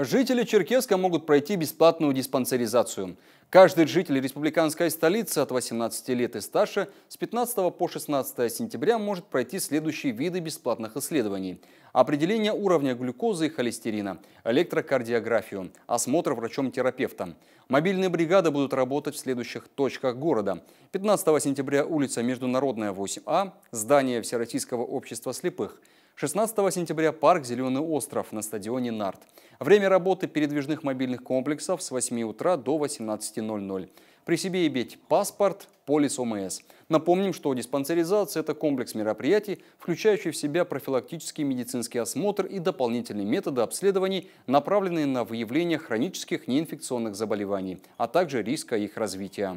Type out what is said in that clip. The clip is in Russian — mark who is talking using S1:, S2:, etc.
S1: Жители Черкеска могут пройти бесплатную диспансеризацию. Каждый житель республиканской столицы от 18 лет и старше с 15 по 16 сентября может пройти следующие виды бесплатных исследований. Определение уровня глюкозы и холестерина, электрокардиографию, осмотр врачом-терапевтом. Мобильные бригады будут работать в следующих точках города. 15 сентября улица Международная 8А, здание Всероссийского общества слепых. 16 сентября парк «Зеленый остров» на стадионе «Нарт». Время работы передвижных мобильных комплексов с 8 утра до 18 11.00. При себе иметь паспорт, полис ОМС. Напомним, что диспансеризация – это комплекс мероприятий, включающий в себя профилактический медицинский осмотр и дополнительные методы обследований, направленные на выявление хронических неинфекционных заболеваний, а также риска их развития.